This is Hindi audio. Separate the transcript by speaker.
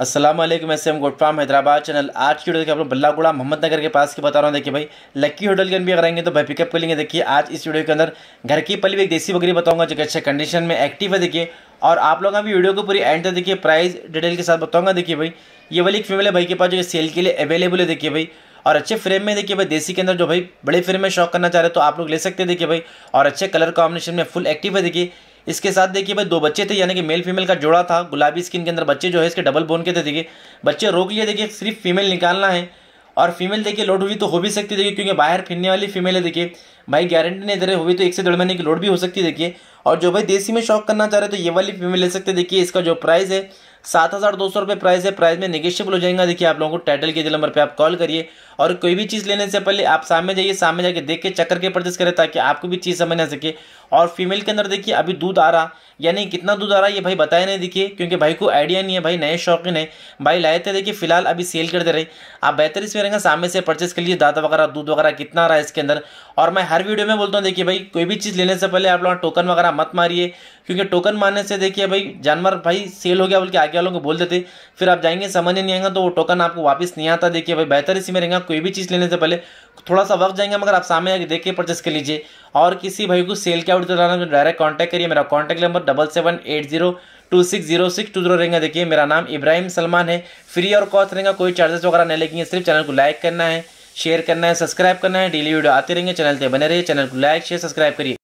Speaker 1: असलम सेम गुड फ्राम हैदराबाद चैनल आज की वीडियो देखिए आप लोग बल्ला गुड़ा मोहम्मद नगर के पास की बता रहा हूँ देखिए भाई लक्की होटल के अंदर आएंगे तो भाई पिकअप कर लेंगे देखिए आज इस वीडियो के अंदर घर की पली भी एक देसी बकरी बताऊँगा जो कि अच्छे कंडीशन में एक्टिव है देखिए और आप लोग अभी वीडियो को पूरी एंड तक देखिए प्राइस डिटेल के साथ बताऊँगा देखिए भाई ये वाली एक फीमेल है भाई के पास जो सेल के लिए अवेलेबल है देखिए भाई और अच्छे फ्रेम में देखिए भाई देसी के अंदर जो भाई बड़े फ्रेम में शॉक करना चाह रहे तो आप लोग ले सकते हैं देखिए भाई और अच्छे कलर कॉम्बिनेशन में फुल एक्टिव है देखिए इसके साथ देखिए भाई दो बच्चे थे यानी कि मेल फीमेल का जोड़ा था गुलाबी स्किन के अंदर बच्चे जो है इसके डबल बोन के थे देखिए बच्चे रोक लिए देखिए सिर्फ फीमेल निकालना है और फीमेल देखिए लोड हुई तो हो भी सकती है देखिए क्योंकि बाहर फिरने वाली फीमेल है देखिए भाई गारंटी नहीं दे रहे हुई तो एक से डेढ़ महीने की लोड भी हो सकती है देखिए और जो भाई देसी में शौक करना चाह रहे तो ये वाली फीमेल ले सकते देखिए इसका जो प्राइस है सात हज़ार दो सौ रुपये प्राइस है प्राइस में निगेशियबल हो जाएगा देखिए आप लोगों को टाइटल के नंबर पे आप कॉल करिए और कोई भी चीज़ लेने से पहले आप सामने जाइए सामने जाके देख के चक्कर करके परचेस करें ताकि आपको भी चीज़ समझ आ सके और फीमेल के अंदर देखिए अभी दूध आ रहा यानी कितना दूध आ रहा है ये भाई बताया नहीं देखिए क्योंकि भाई को आइडिया नहीं है भाई नए शौकीन है भाई लाए थे देखिए फिलहाल अभी सेल करते रहे आप बेहतर इसमें रहेंगे सामने से परचेस कर लिए दादा वगैरह दूध वगैरह कितना रहा है इसके अंदर और मैं हर वीडियो में बोलता हूँ देखिए भाई कोई भी चीज़ लेने से पहले आप लोग टोकन वगैरह मत मारिए क्योंकि टोकन मारने से देखिए भाई जानवर भाई सेल हो गया बोल के बाकी वालों को बोल देते फिर आप जाएंगे समझ नहीं आएगा तो वो टोकन आपको वापस नहीं आता देखिए भाई बेहतर इसी में रहेगा कोई भी चीज़ लेने से पहले थोड़ा सा वक्त जाएंगे मगर आप सामने आगे देख के परचेस कर लीजिए और किसी भाई को सेल के आउट चलाना डायरेक्ट कॉन्टैक्ट करिए मेरा contact number double seven eight zero two six zero six two zero रहेंगे देखिए मेरा नाम इब्राहिम सलमान है फ्री और कॉस्ट रहेगा कोई चार्जेस वगैरह नहीं लेकिन सिर्फ चैनल को लाइक करना है शेयर करना है सब्सक्राइब करना है डेली वीडियो आते रहेंगे चैनल पर बने रहिए चैनल को लाइक शेयर सब्सक्राइब करिए